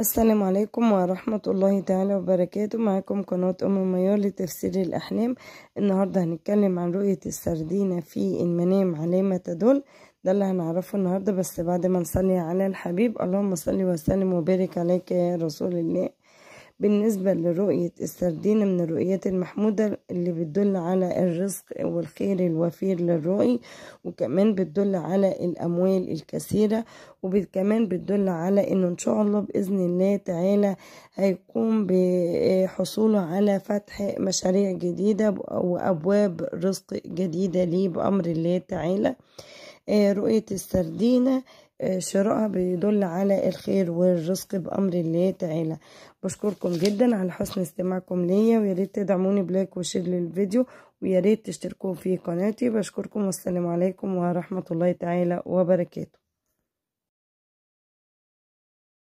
السلام عليكم ورحمة الله تعالى وبركاته معكم قناة أم ميار لتفسير الأحلام النهاردة هنتكلم عن رؤية السردينة في المنام علامة تدل ده اللي هنعرفه النهاردة بس بعد ما نصلي على الحبيب اللهم صل وسلم وبارك عليك يا رسول الله بالنسبة لرؤية السردين من الرؤيات المحمودة اللي بتدل على الرزق والخير الوفير للرؤي وكمان بتدل على الأموال الكثيرة وكمان بتدل على إنه إن شاء الله بإذن الله تعالى هيقوم بحصوله على فتح مشاريع جديدة وأبواب رزق جديدة ليه بأمر الله تعالى آه، رؤية السردينة شرائها بيدل على الخير والرزق بأمر الله تعالى بشكركم جدا على حسن استماعكم ليا ويا ريت تدعموني بلايك وشير للفيديو ويا ريت تشتركوا في قناتي بشكركم والسلام عليكم ورحمة الله تعالى وبركاته